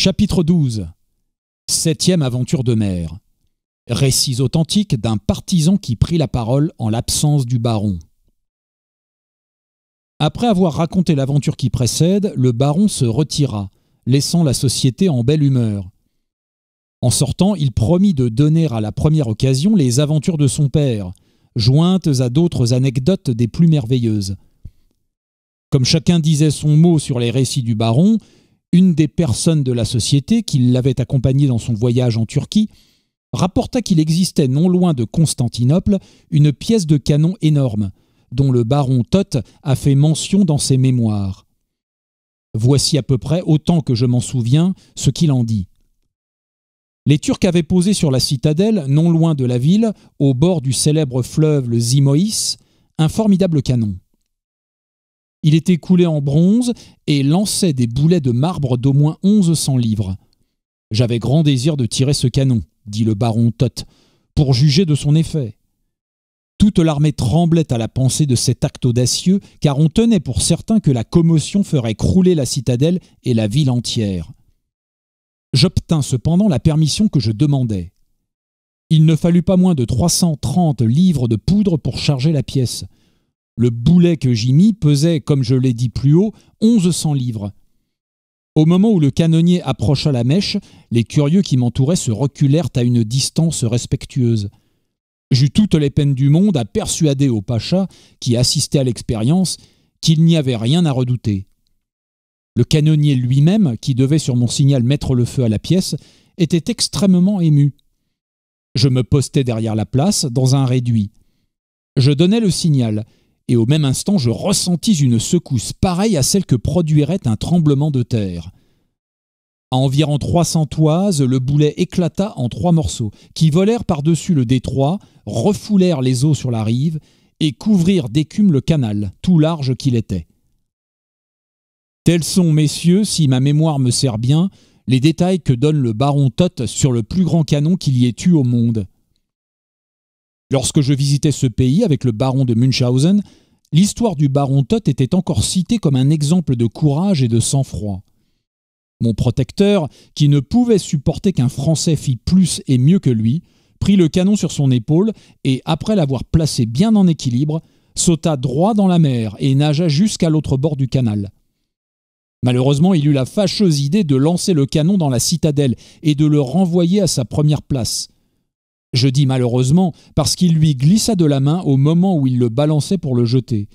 Chapitre 12 Septième aventure de mer. Récits authentiques d'un partisan qui prit la parole en l'absence du baron. Après avoir raconté l'aventure qui précède, le baron se retira, laissant la société en belle humeur. En sortant, il promit de donner à la première occasion les aventures de son père, jointes à d'autres anecdotes des plus merveilleuses. Comme chacun disait son mot sur les récits du baron, une des personnes de la société qui l'avait accompagné dans son voyage en Turquie rapporta qu'il existait non loin de Constantinople une pièce de canon énorme, dont le baron Toth a fait mention dans ses mémoires. Voici à peu près, autant que je m'en souviens, ce qu'il en dit. Les Turcs avaient posé sur la citadelle, non loin de la ville, au bord du célèbre fleuve le Zimoïs, un formidable canon. Il était coulé en bronze et lançait des boulets de marbre d'au moins 1100 livres. J'avais grand désir de tirer ce canon, dit le baron Tot, pour juger de son effet. Toute l'armée tremblait à la pensée de cet acte audacieux, car on tenait pour certain que la commotion ferait crouler la citadelle et la ville entière. J'obtins cependant la permission que je demandais. Il ne fallut pas moins de 330 livres de poudre pour charger la pièce. Le boulet que j'y mis pesait, comme je l'ai dit plus haut, 1100 livres. Au moment où le canonnier approcha la mèche, les curieux qui m'entouraient se reculèrent à une distance respectueuse. J'eus toutes les peines du monde à persuader au pacha, qui assistait à l'expérience, qu'il n'y avait rien à redouter. Le canonnier lui-même, qui devait sur mon signal mettre le feu à la pièce, était extrêmement ému. Je me postais derrière la place, dans un réduit. Je donnais le signal, et au même instant je ressentis une secousse pareille à celle que produirait un tremblement de terre. À environ 300 toises, le boulet éclata en trois morceaux, qui volèrent par-dessus le détroit, refoulèrent les eaux sur la rive et couvrirent d'écume le canal, tout large qu'il était. Tels sont, messieurs, si ma mémoire me sert bien, les détails que donne le baron Tot sur le plus grand canon qu'il y ait eu au monde. Lorsque je visitais ce pays avec le baron de Münchhausen, l'histoire du baron Tot était encore citée comme un exemple de courage et de sang-froid. Mon protecteur, qui ne pouvait supporter qu'un Français fît plus et mieux que lui, prit le canon sur son épaule et, après l'avoir placé bien en équilibre, sauta droit dans la mer et nagea jusqu'à l'autre bord du canal. Malheureusement, il eut la fâcheuse idée de lancer le canon dans la citadelle et de le renvoyer à sa première place. Je dis malheureusement parce qu'il lui glissa de la main au moment où il le balançait pour le jeter.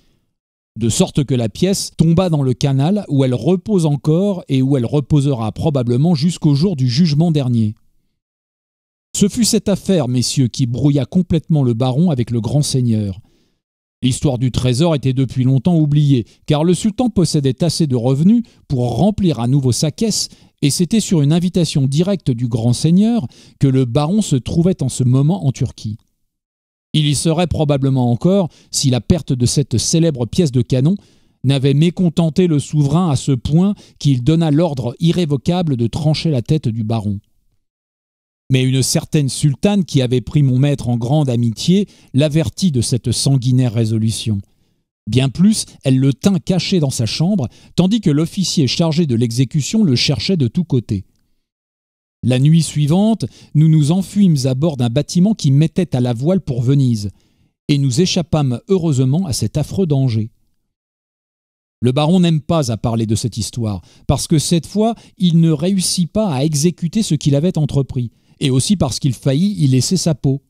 De sorte que la pièce tomba dans le canal où elle repose encore et où elle reposera probablement jusqu'au jour du jugement dernier. Ce fut cette affaire, messieurs, qui brouilla complètement le baron avec le grand seigneur. L'histoire du trésor était depuis longtemps oubliée, car le sultan possédait assez de revenus pour remplir à nouveau sa caisse, et c'était sur une invitation directe du grand seigneur que le baron se trouvait en ce moment en Turquie. Il y serait probablement encore si la perte de cette célèbre pièce de canon n'avait mécontenté le souverain à ce point qu'il donna l'ordre irrévocable de trancher la tête du baron mais une certaine sultane qui avait pris mon maître en grande amitié l'avertit de cette sanguinaire résolution. Bien plus, elle le tint caché dans sa chambre, tandis que l'officier chargé de l'exécution le cherchait de tous côtés. La nuit suivante, nous nous enfuîmes à bord d'un bâtiment qui mettait à la voile pour Venise, et nous échappâmes heureusement à cet affreux danger. Le baron n'aime pas à parler de cette histoire, parce que cette fois, il ne réussit pas à exécuter ce qu'il avait entrepris, et aussi parce qu'il faillit y laisser sa peau.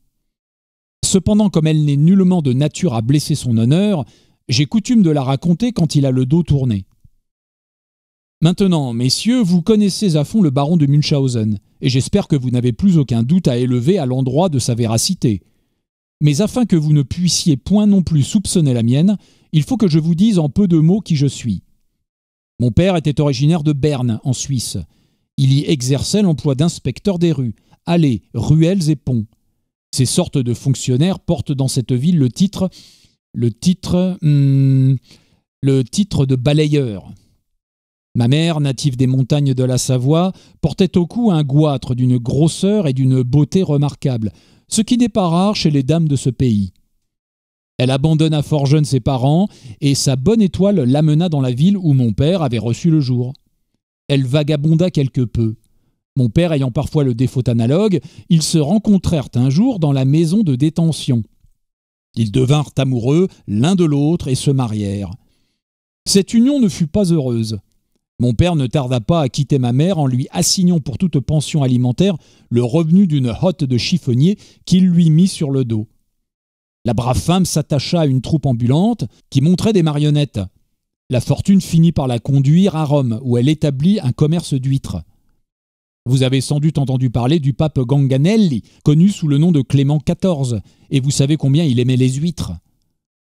Cependant, comme elle n'est nullement de nature à blesser son honneur, j'ai coutume de la raconter quand il a le dos tourné. Maintenant, messieurs, vous connaissez à fond le baron de Münchhausen, et j'espère que vous n'avez plus aucun doute à élever à l'endroit de sa véracité. Mais afin que vous ne puissiez point non plus soupçonner la mienne, il faut que je vous dise en peu de mots qui je suis. Mon père était originaire de Berne, en Suisse. Il y exerçait l'emploi d'inspecteur des rues, allées, ruelles et ponts. Ces sortes de fonctionnaires portent dans cette ville le titre, le titre, hmm, le titre de balayeur. Ma mère, native des montagnes de la Savoie, portait au cou un goitre d'une grosseur et d'une beauté remarquables, ce qui n'est pas rare chez les dames de ce pays. Elle abandonna fort jeune ses parents, et sa bonne étoile l'amena dans la ville où mon père avait reçu le jour. Elle vagabonda quelque peu. Mon père ayant parfois le défaut analogue, ils se rencontrèrent un jour dans la maison de détention. Ils devinrent amoureux l'un de l'autre et se marièrent. Cette union ne fut pas heureuse. Mon père ne tarda pas à quitter ma mère en lui assignant pour toute pension alimentaire le revenu d'une hotte de chiffonnier qu'il lui mit sur le dos. La brave femme s'attacha à une troupe ambulante qui montrait des marionnettes. La fortune finit par la conduire à Rome, où elle établit un commerce d'huîtres. Vous avez sans doute entendu parler du pape Ganganelli, connu sous le nom de Clément XIV, et vous savez combien il aimait les huîtres.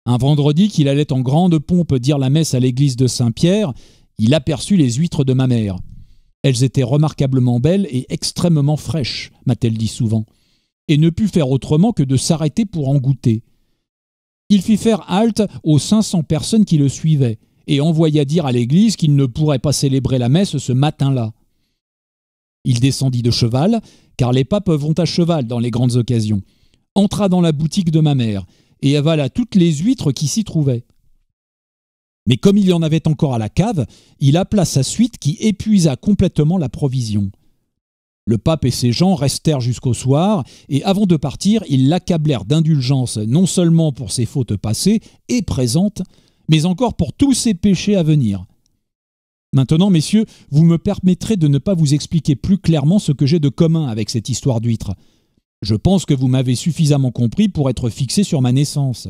Un vendredi qu'il allait en grande pompe dire la messe à l'église de Saint-Pierre, il aperçut les huîtres de ma mère. Elles étaient remarquablement belles et extrêmement fraîches, m'a-t-elle dit souvent, et ne put faire autrement que de s'arrêter pour en goûter. Il fit faire halte aux 500 personnes qui le suivaient, et envoya dire à l'église qu'il ne pourrait pas célébrer la messe ce matin-là. Il descendit de cheval, car les papes vont à cheval dans les grandes occasions, entra dans la boutique de ma mère, et avala toutes les huîtres qui s'y trouvaient. Mais comme il y en avait encore à la cave, il appela sa suite qui épuisa complètement la provision. Le pape et ses gens restèrent jusqu'au soir, et avant de partir, ils l'accablèrent d'indulgence non seulement pour ses fautes passées et présentes, mais encore pour tous ses péchés à venir. Maintenant, messieurs, vous me permettrez de ne pas vous expliquer plus clairement ce que j'ai de commun avec cette histoire d'huître. Je pense que vous m'avez suffisamment compris pour être fixé sur ma naissance.